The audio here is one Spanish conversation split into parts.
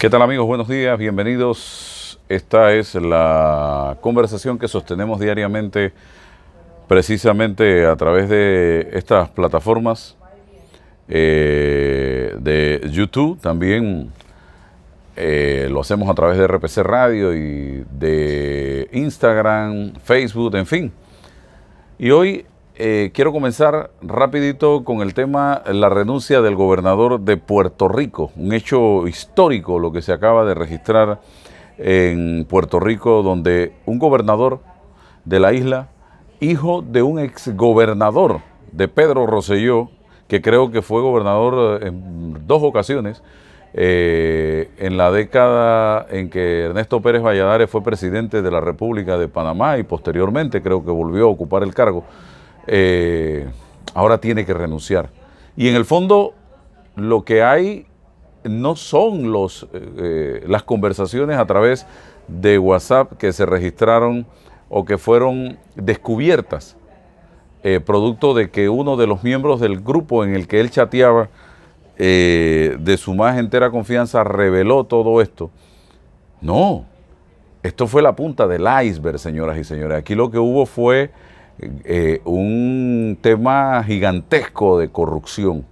¿Qué tal amigos? Buenos días, bienvenidos. Esta es la conversación que sostenemos diariamente precisamente a través de estas plataformas eh, de YouTube. También eh, lo hacemos a través de RPC Radio y de Instagram, Facebook, en fin. Y hoy eh, quiero comenzar rapidito con el tema, la renuncia del gobernador de Puerto Rico, un hecho histórico lo que se acaba de registrar en Puerto Rico, donde un gobernador de la isla, hijo de un exgobernador de Pedro Rosselló, que creo que fue gobernador eh, en dos ocasiones, eh, en la década en que Ernesto Pérez Valladares fue presidente de la República de Panamá y posteriormente creo que volvió a ocupar el cargo eh, ahora tiene que renunciar. Y en el fondo lo que hay no son los, eh, eh, las conversaciones a través de WhatsApp que se registraron o que fueron descubiertas, producto de que uno de los miembros del grupo en el que él chateaba, de su más entera confianza, reveló todo esto. No, esto fue la punta del iceberg, señoras y señores. Aquí lo que hubo fue eh, eh, un tema gigantesco de corrupción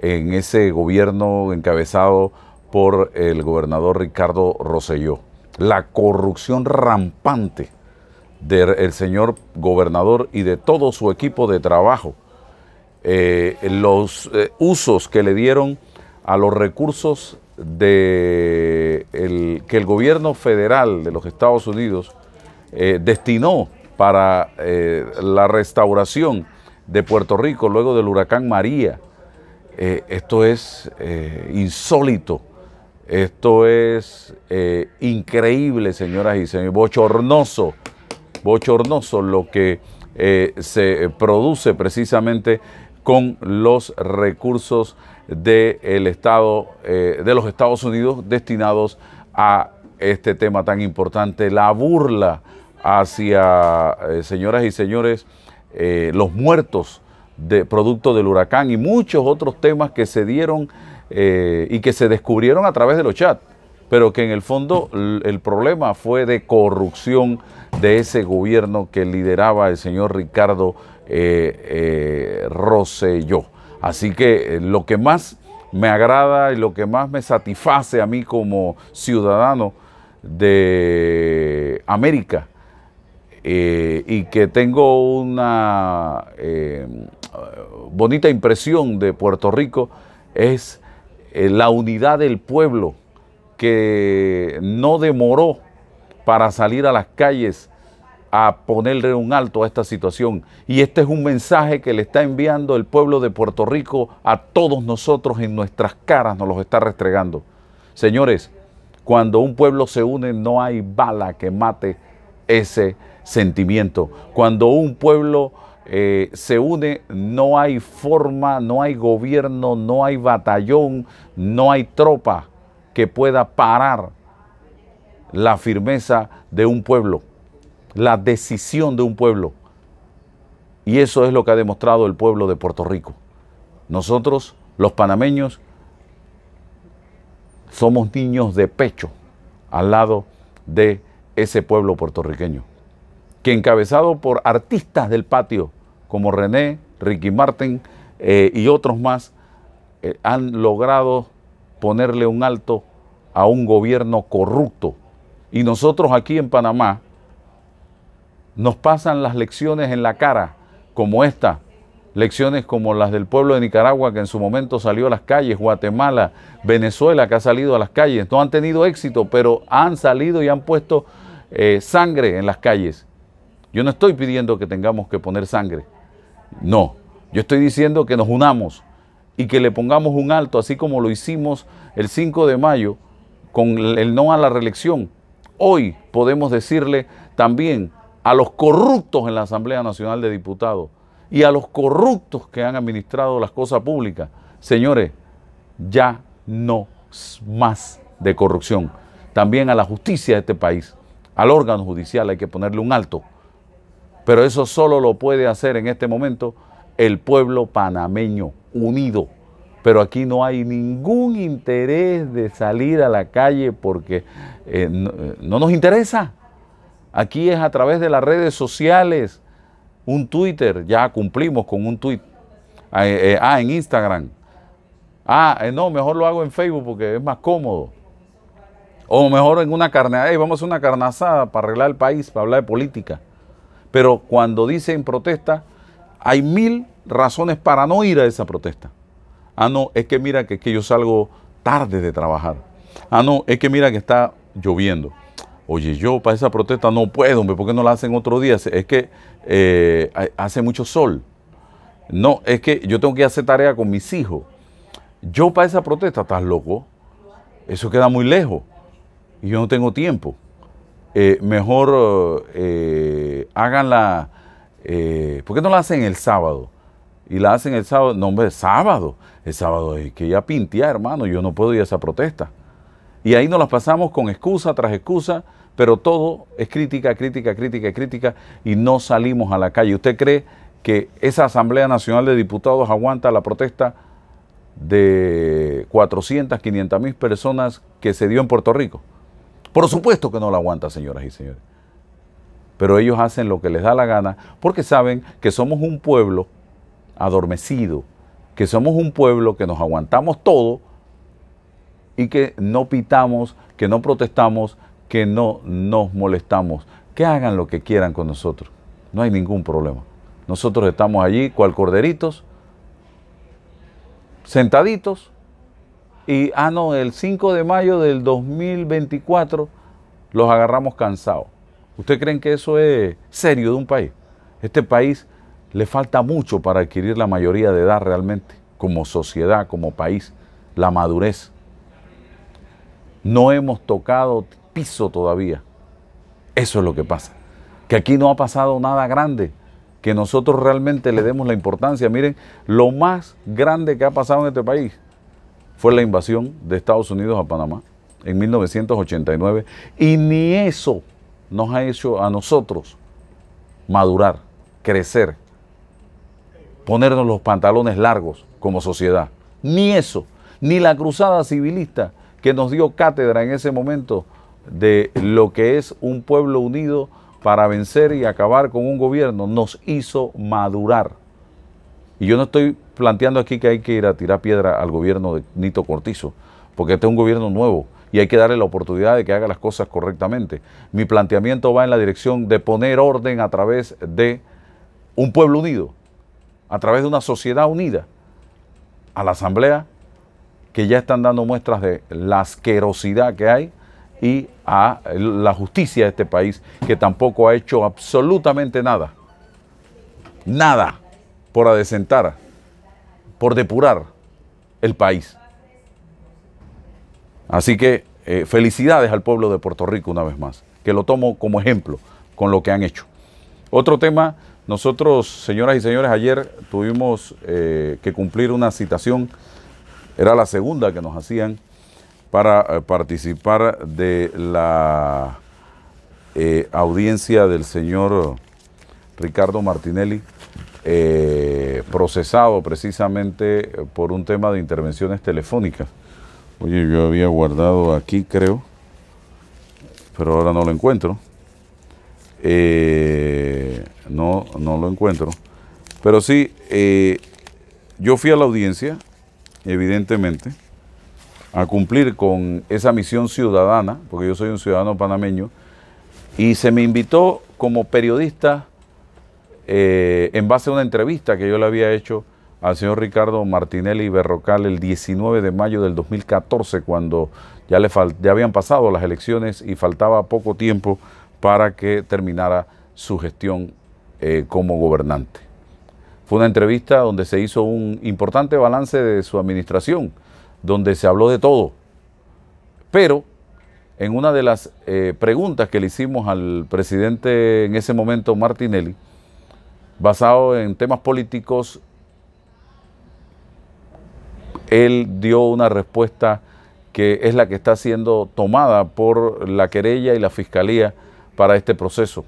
en ese gobierno encabezado por el gobernador Ricardo Rosselló. La corrupción rampante del señor gobernador y de todo su equipo de trabajo. Eh, los usos que le dieron a los recursos que el gobierno federal de los Estados Unidos destinó para eh, la restauración de Puerto Rico luego del huracán María. Eh, esto es eh, insólito, esto es increíble, señoras y señores, bochornoso, bochornoso lo que se produce precisamente con los recursos del Estado, de los Estados Unidos destinados a este tema tan importante, la burla hacia, eh, señoras y señores, eh, los muertos de, producto del huracán y muchos otros temas que se dieron eh, y que se descubrieron a través de los chats, pero que en el fondo el problema fue de corrupción de ese gobierno que lideraba el señor Ricardo Rosselló. Así que lo que más me agrada y lo que más me satisface a mí como ciudadano de América eh, y que tengo una eh, bonita impresión de Puerto Rico es eh, la unidad del pueblo que no demoró para salir a las calles a ponerle un alto a esta situación. Y este es un mensaje que le está enviando el pueblo de Puerto Rico a todos nosotros en nuestras caras, nos los está restregando. Señores, cuando un pueblo se une no hay bala que mate ese sentimiento. Cuando un pueblo eh, se une, no hay forma, no hay gobierno, no hay batallón, no hay tropa que pueda parar la firmeza de un pueblo, la decisión de un pueblo. Y eso es lo que ha demostrado el pueblo de Puerto Rico. Nosotros, los panameños, somos niños de pecho al lado de ese pueblo puertorriqueño que encabezado por artistas del patio como René, Ricky Martin eh, y otros más, eh, han logrado ponerle un alto a un gobierno corrupto. Y nosotros aquí en Panamá nos pasan las lecciones en la cara, como esta, lecciones como las del pueblo de Nicaragua que en su momento salió a las calles, Guatemala, Venezuela que ha salido a las calles. No han tenido éxito, pero han salido y han puesto eh, sangre en las calles. Yo no estoy pidiendo que tengamos que poner sangre. No, yo estoy diciendo que nos unamos y que le pongamos un alto, así como lo hicimos el 5 de mayo con el no a la reelección. Hoy podemos decirle también a los corruptos en la Asamblea Nacional de Diputados y a los corruptos que han administrado las cosas públicas, señores, ya no más de corrupción. También a la justicia de este país, al órgano judicial hay que ponerle un alto. Pero eso solo lo puede hacer en este momento el pueblo panameño unido. Pero aquí no hay ningún interés de salir a la calle porque eh, eh, no, nos interesa. Aquí es a través de las redes sociales, un Twitter, ya cumplimos con un tweet. Ah, eh, ah, en Instagram. Ah, no, mejor lo hago en Facebook porque es más cómodo. O mejor en una carne, vamos a una carnazada para arreglar el país, para hablar de política. Pero cuando dicen protesta, hay mil razones para no ir a esa protesta. Ah, no, es que mira que, que yo salgo tarde de trabajar. Ah, no, es que mira que está lloviendo. Oye, yo para esa protesta no puedo, hombre, ¿por qué no la hacen otro día? Es que eh, hace mucho sol. No, es que yo tengo que hacer tarea con mis hijos. Yo para esa protesta, ¿estás loco? Eso queda muy lejos y yo no tengo tiempo. Eh, mejor eh, la eh, ¿por qué no la hacen el sábado? Y la hacen el sábado, no hombre, sábado, el sábado es que ya pintea, hermano, yo no puedo ir a esa protesta. Y ahí nos las pasamos con excusa tras excusa, pero todo es crítica, crítica, crítica, crítica, y no salimos a la calle. ¿Usted cree que esa Asamblea Nacional de Diputados aguanta la protesta de 400, 500 mil personas que se dio en Puerto Rico? Por supuesto que no la aguanta, señoras y señores. Pero ellos hacen lo que les da la gana porque saben que somos un pueblo adormecido, que somos un pueblo que nos aguantamos todo y que no pitamos, que no protestamos, que no nos molestamos, que hagan lo que quieran con nosotros. No hay ningún problema. Nosotros estamos allí, cual corderitos, sentaditos, y, ah, no, el 5 de mayo del 2024 los agarramos cansados. ¿Ustedes creen que eso es serio de un país? Este país le falta mucho para adquirir la mayoría de edad realmente, como sociedad, como país, la madurez. No hemos tocado piso todavía. Eso es lo que pasa. Que aquí no ha pasado nada grande, que nosotros realmente le demos la importancia. Miren, lo más grande que ha pasado en este país fue la invasión de Estados Unidos a Panamá en 1989 y ni eso nos ha hecho a nosotros madurar, crecer, ponernos los pantalones largos como sociedad. Ni eso, ni la cruzada civilista que nos dio cátedra en ese momento de lo que es un pueblo unido para vencer y acabar con un gobierno, nos hizo madurar. Y yo no estoy planteando aquí que hay que ir a tirar piedra al gobierno de Nito Cortizo, porque este es un gobierno nuevo y hay que darle la oportunidad de que haga las cosas correctamente. Mi planteamiento va en la dirección de poner orden a través de un pueblo unido, a través de una sociedad unida, a la asamblea, que ya están dando muestras de la asquerosidad que hay y a la justicia de este país, que tampoco ha hecho absolutamente nada. Nada por adecentar, por depurar el país. Así que eh, felicidades al pueblo de Puerto Rico una vez más, que lo tomo como ejemplo con lo que han hecho. Otro tema, nosotros, señoras y señores, ayer tuvimos eh, que cumplir una citación, era la segunda que nos hacían para eh, participar de la audiencia del señor Ricardo Martinelli eh, procesado precisamente eh, por un tema de intervenciones telefónicas. Oye, yo había guardado aquí, creo, pero ahora no lo encuentro. Eh, no, no lo encuentro. Pero sí, yo fui a la audiencia, evidentemente, a cumplir con esa misión ciudadana, porque yo soy un ciudadano panameño, y se me invitó como periodista eh, en base a una entrevista que yo le había hecho al señor Ricardo Martinelli Berrocal el 19 de mayo del 2014, cuando ya, le habían pasado las elecciones y faltaba poco tiempo para que terminara su gestión eh, como gobernante. Fue una entrevista donde se hizo un importante balance de su administración, donde se habló de todo. Pero en una de las eh, preguntas que le hicimos al presidente en ese momento, Martinelli, basado en temas políticos, él dio una respuesta que es la que está siendo tomada por la querella y la fiscalía para este proceso.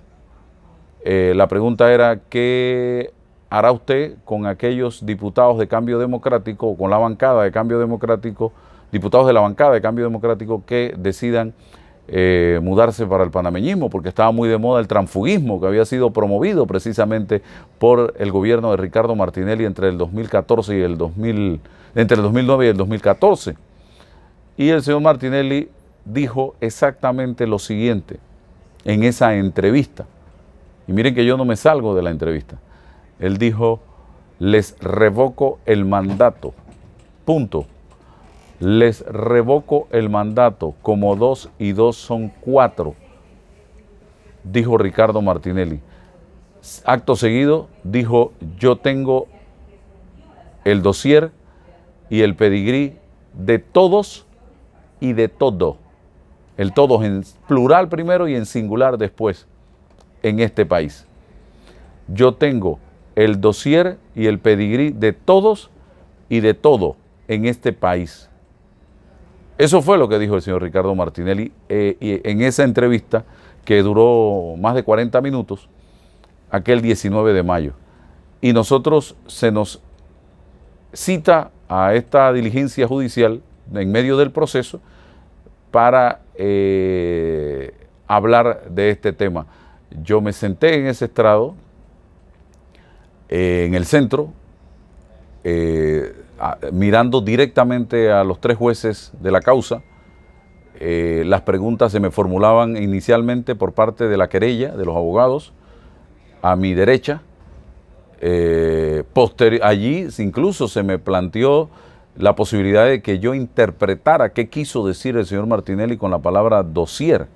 Eh, la pregunta era, ¿qué hará usted con aquellos diputados de cambio democrático con la bancada de cambio democrático, diputados de la bancada de cambio democrático que decidan eh, mudarse para el panameñismo, porque estaba muy de moda el transfugismo que había sido promovido precisamente por el gobierno de Ricardo Martinelli entre el 2014 y el 2000, entre el 2009 y el 2014. Y el señor Martinelli dijo exactamente lo siguiente en esa entrevista. Y miren que yo no me salgo de la entrevista. Él dijo, les revoco el mandato. Punto les revoco el mandato, como dos y dos son cuatro, dijo Ricardo Martinelli. Acto seguido dijo, yo tengo el dossier y el pedigrí de todos y de todo. El todos en plural primero y en singular después en este país. Yo tengo el dossier y el pedigrí de todos y de todo en este país. Eso fue lo que dijo el señor Ricardo Martinelli eh, en esa entrevista que duró más de 40 minutos, aquel 19 de mayo. Y nosotros se nos cita a esta diligencia judicial en medio del proceso para eh, hablar de este tema. Yo me senté en ese estrado, eh, en el centro, mirando directamente a los tres jueces de la causa, eh, las preguntas se me formulaban inicialmente por parte de la querella, de los abogados, a mi derecha. Eh, allí incluso se me planteó la posibilidad de que yo interpretara qué quiso decir el señor Martinelli con la palabra dossier.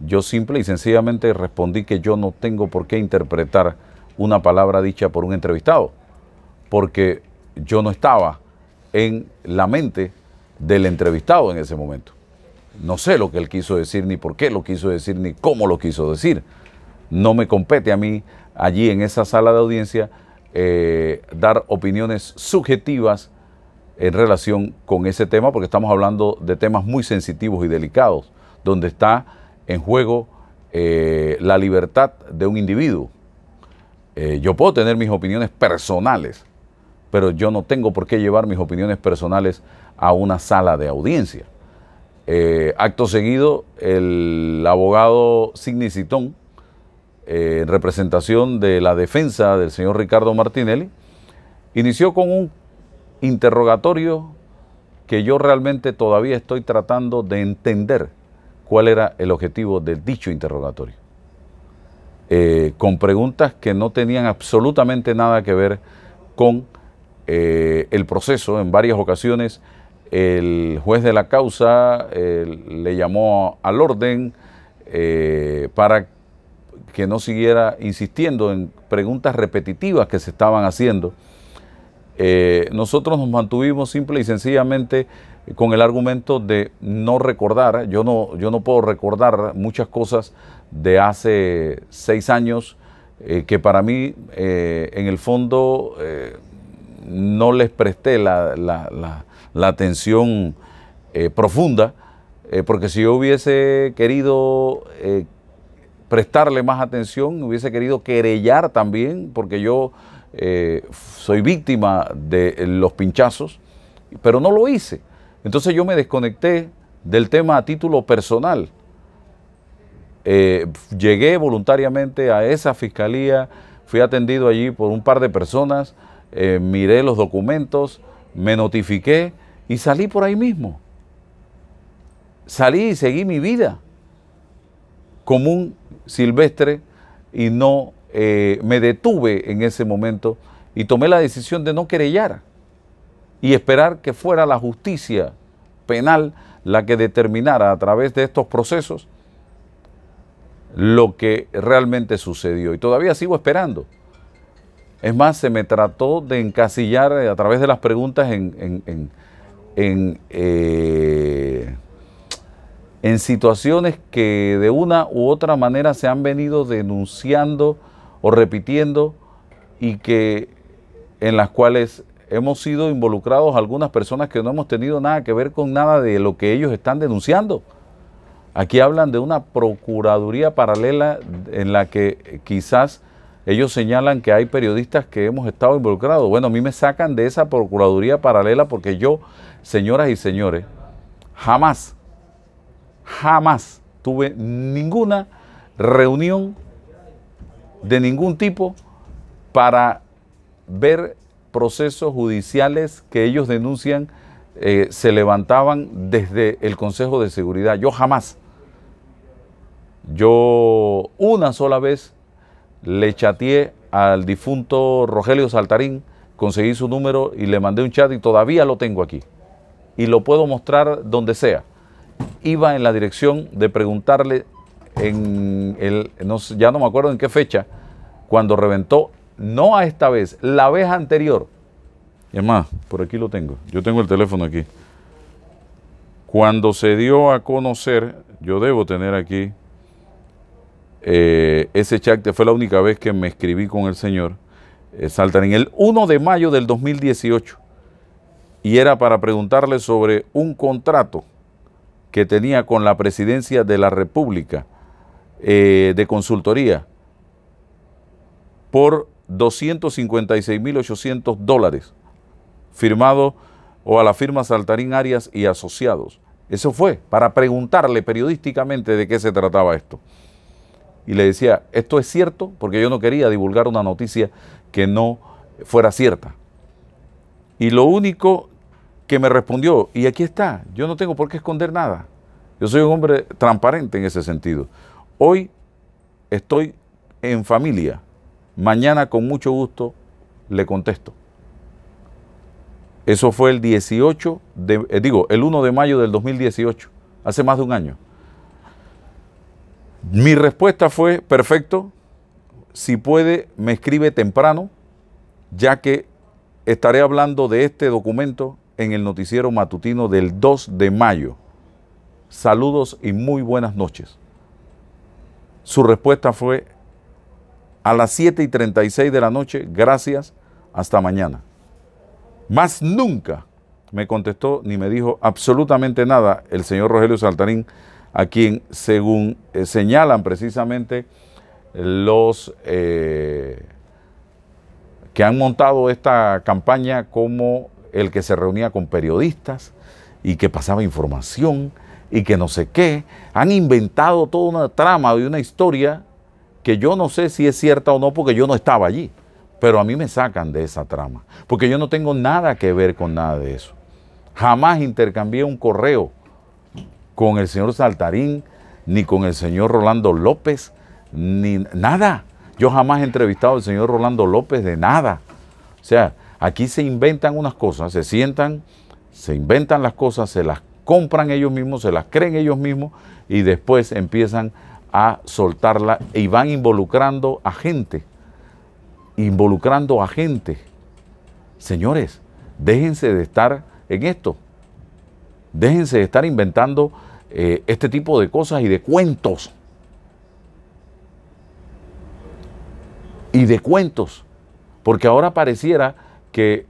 Yo simple y sencillamente respondí que yo no tengo por qué interpretar una palabra dicha por un entrevistado, porque yo no estaba en la mente del entrevistado en ese momento. No sé lo que él quiso decir, ni por qué lo quiso decir, ni cómo lo quiso decir. No me compete a mí allí en esa sala de audiencia eh, dar opiniones subjetivas en relación con ese tema, porque estamos hablando de temas muy sensitivos y delicados, donde está en juego eh, la libertad de un individuo. Eh, yo puedo tener mis opiniones personales, pero yo no tengo por qué llevar mis opiniones personales a una sala de audiencia. Eh, acto seguido, el abogado Signicitón, Citón, eh, en representación de la defensa del señor Ricardo Martinelli, inició con un interrogatorio que yo realmente todavía estoy tratando de entender cuál era el objetivo de dicho interrogatorio, eh, con preguntas que no tenían absolutamente nada que ver con eh, el proceso en varias ocasiones. El juez de la causa eh, le llamó al orden eh, para que no siguiera insistiendo en preguntas repetitivas que se estaban haciendo. nosotros nos mantuvimos simple y sencillamente con el argumento de no recordar, yo no, yo no puedo recordar muchas cosas de hace seis años que para mí en el fondo no les presté la, la, la, atención eh, profunda, eh, porque si yo hubiese querido eh, prestarle más atención, hubiese querido querellar también, porque yo soy víctima de los pinchazos, pero no lo hice. Entonces yo me desconecté del tema a título personal. llegué voluntariamente a esa fiscalía, fui atendido allí por un par de personas, eh, miré los documentos, me notifiqué y salí por ahí mismo. Salí y seguí mi vida como un silvestre, y no eh, me detuve en ese momento y tomé la decisión de no querellar y esperar que fuera la justicia penal la que determinara a través de estos procesos lo que realmente sucedió. Y todavía sigo esperando. Es más, se me trató de encasillar eh, a través de las preguntas en, eh, en, situaciones que de una u otra manera se han venido denunciando o repitiendo y que en las cuales hemos sido involucrados algunas personas que no hemos tenido nada que ver con nada de lo que ellos están denunciando. Aquí hablan de una procuraduría paralela en la que eh, quizás ellos señalan que hay periodistas que hemos estado involucrados. Bueno, a mí me sacan de esa Procuraduría paralela porque yo, señoras y señores, jamás, jamás tuve ninguna reunión de ningún tipo para ver procesos judiciales que ellos denuncian eh, se levantaban desde el Consejo de Seguridad. Yo jamás. Yo una sola vez le chateé al difunto Rogelio Saltarín, conseguí su número y le mandé un chat y todavía lo tengo aquí. Y lo puedo mostrar donde sea. Iba en la dirección de preguntarle en el, ya no me acuerdo en qué fecha, cuando reventó, no a esta vez, la vez anterior. Y más, por aquí lo tengo. Yo tengo el teléfono aquí. Cuando se dio a conocer, yo debo tener aquí eh, ese chat fue la única vez que me escribí con el señor eh, Saltarín, el 1 de mayo del 2018. Y era para preguntarle sobre un contrato que tenía con la presidencia de la República eh, de consultoría por 256.800 dólares, firmado o a la firma Saltarín Arias y Asociados. Eso fue para preguntarle periodísticamente de qué se trataba esto y le decía, esto es cierto, porque yo no quería divulgar una noticia que no fuera cierta. Y lo único que me respondió, y aquí está, yo no tengo por qué esconder nada. Yo soy un hombre transparente en ese sentido. Hoy estoy en familia, mañana con mucho gusto le contesto. Eso fue el 18 de, eh, digo, el 1 de mayo del 2018, hace más de un año. Mi respuesta fue, perfecto, si puede, me escribe temprano, ya que estaré hablando de este documento en el noticiero matutino del 2 de mayo. Saludos y muy buenas noches. Su respuesta fue a las 7 y 36 de la noche, gracias, hasta mañana. Más nunca me contestó ni me dijo absolutamente nada el señor Rogelio Saltarín a quien, según eh, señalan precisamente los eh, que han montado esta campaña como el que se reunía con periodistas y que pasaba información y que no sé qué, han inventado toda una trama y una historia que yo no sé si es cierta o no porque yo no estaba allí, pero a mí me sacan de esa trama, porque yo no tengo nada que ver con nada de eso. Jamás intercambié un correo con el señor Saltarín, ni con el señor Rolando López, ni nada. Yo jamás he entrevistado al señor Rolando López de nada. O sea, aquí se inventan unas cosas, se sientan, se inventan las cosas, se las compran ellos mismos, se las creen ellos mismos y después empiezan a soltarla y van involucrando a gente, involucrando a gente. Señores, déjense de estar en esto, déjense de estar inventando eh, este tipo de cosas y de cuentos. Y de cuentos. Porque ahora pareciera que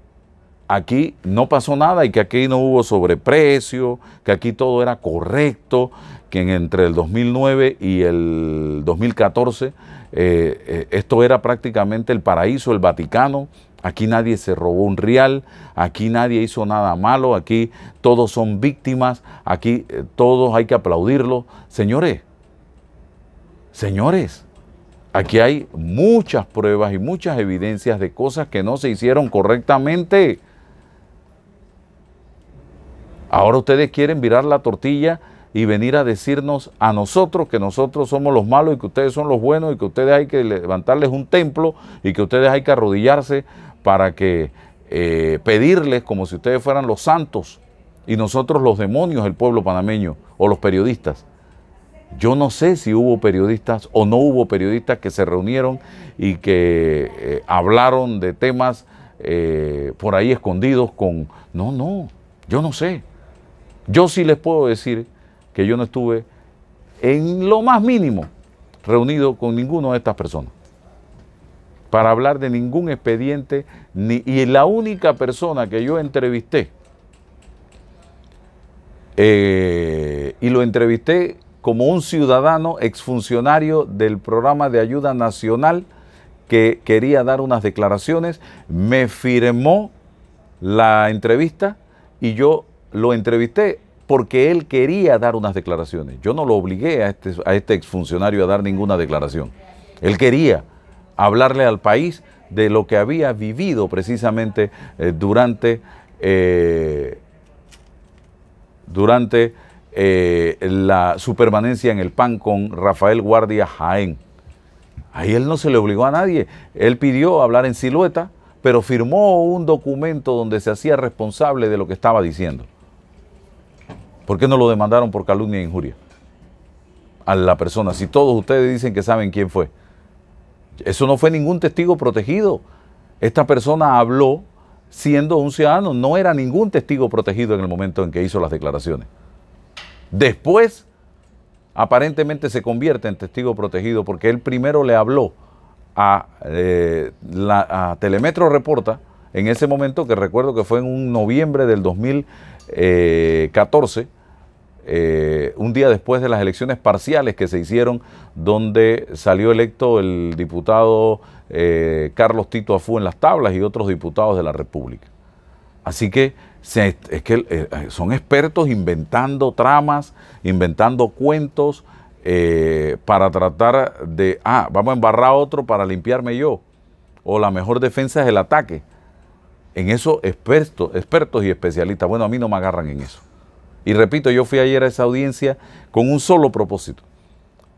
aquí no pasó nada y que aquí no hubo sobreprecio, que aquí todo era correcto, que entre el 2009 y el 2014 eh, eh, esto era prácticamente el paraíso, el Vaticano, Aquí nadie se robó un real, aquí nadie hizo nada malo, aquí todos son víctimas, aquí eh, todos hay que aplaudirlo. Señores, señores, aquí hay muchas pruebas y muchas evidencias de cosas que no se hicieron correctamente. Ahora ustedes quieren virar la tortilla y venir a decirnos a nosotros que nosotros somos los malos y que ustedes son los buenos y que ustedes hay que levantarles un templo y que ustedes hay que arrodillarse para que eh, pedirles como si ustedes fueran los santos y nosotros los demonios, el pueblo panameño o los periodistas. Yo no sé si hubo periodistas o no hubo periodistas que se reunieron y que eh, hablaron de temas eh, por ahí escondidos con... No, no, yo no sé. Yo sí les puedo decir que yo no estuve en lo más mínimo reunido con ninguno de estas personas para hablar de ningún expediente ni, y la única persona que yo entrevisté, eh, y lo entrevisté como un ciudadano exfuncionario del programa de ayuda nacional que quería dar unas declaraciones, me firmó la entrevista y yo lo entrevisté porque él quería dar unas declaraciones. Yo no lo obligué a este, a este exfuncionario a dar ninguna declaración. Él quería hablarle al país de lo que había vivido precisamente eh, durante, eh, durante eh, la, su permanencia en el PAN con Rafael Guardia Jaén. Ahí él no se le obligó a nadie, él pidió hablar en silueta, pero firmó un documento donde se hacía responsable de lo que estaba diciendo. ¿Por qué no lo demandaron por calumnia e injuria? A la persona, si todos ustedes dicen que saben quién fue. Eso no fue ningún testigo protegido. Esta persona habló siendo un ciudadano, no era ningún testigo protegido en el momento en que hizo las declaraciones. Después, aparentemente se convierte en testigo protegido porque él primero le habló a, eh, Telemetro Reporta en ese momento, que recuerdo que fue en un noviembre del 2014, eh, un día después de las elecciones parciales que se hicieron, donde salió electo el diputado eh, Carlos Tito Afú en las tablas y otros diputados de la República. Así que, es que eh, son expertos inventando tramas, inventando cuentos para tratar de, ah, vamos a embarrar a otro para limpiarme yo. O la mejor defensa es el ataque. En eso expertos, expertos y especialistas. Bueno, a mí no me agarran en eso. Y repito, yo fui ayer a esa audiencia con un solo propósito,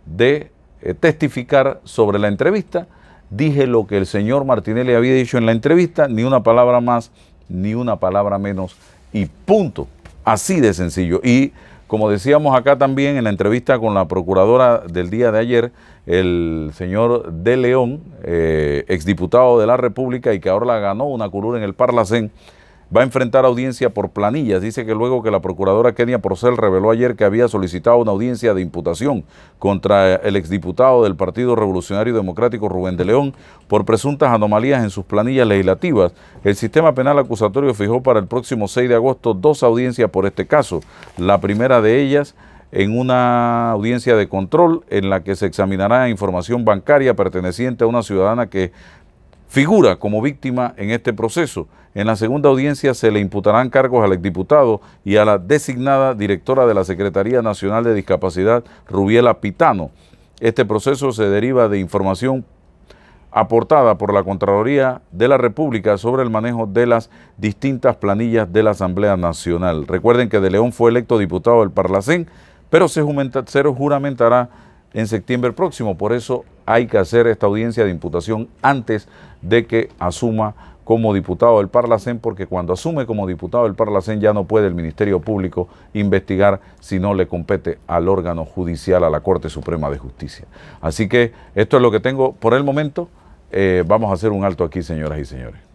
de eh, testificar sobre la entrevista. Dije lo que el señor Martinelli había dicho en la entrevista, ni una palabra más, ni una palabra menos, y punto. Así de sencillo. Y como decíamos acá también en la entrevista con la procuradora del día de ayer, el señor De León, eh, exdiputado de la República y que ahora la ganó una curura en el Parlacén, va a enfrentar audiencia por planillas. Dice que luego que la procuradora Kenia Porcel reveló ayer que había solicitado una audiencia de imputación contra el exdiputado del Partido Revolucionario Democrático Rubén de León por presuntas anomalías en sus planillas legislativas, el sistema penal acusatorio fijó para el próximo 6 de agosto dos audiencias por este caso. La primera de ellas en una audiencia de control en la que se examinará información bancaria perteneciente a una ciudadana que figura como víctima en este proceso. En la segunda audiencia se le imputarán cargos al exdiputado y a la designada directora de la Secretaría Nacional de Discapacidad, Rubiela Pitano. Este proceso se deriva de información aportada por la Contraloría de la República sobre el manejo de las distintas planillas de la Asamblea Nacional. Recuerden que De León fue electo diputado del Parlacén, pero se, juramentará en septiembre próximo. Por eso hay que hacer esta audiencia de imputación antes de que asuma como diputado del Parlacén, porque cuando asume como diputado del Parlacén ya no puede el Ministerio Público investigar si no le compete al órgano judicial, a la Corte Suprema de Justicia. Así que esto es lo que tengo por el momento. Eh, vamos a hacer un alto aquí, señoras y señores.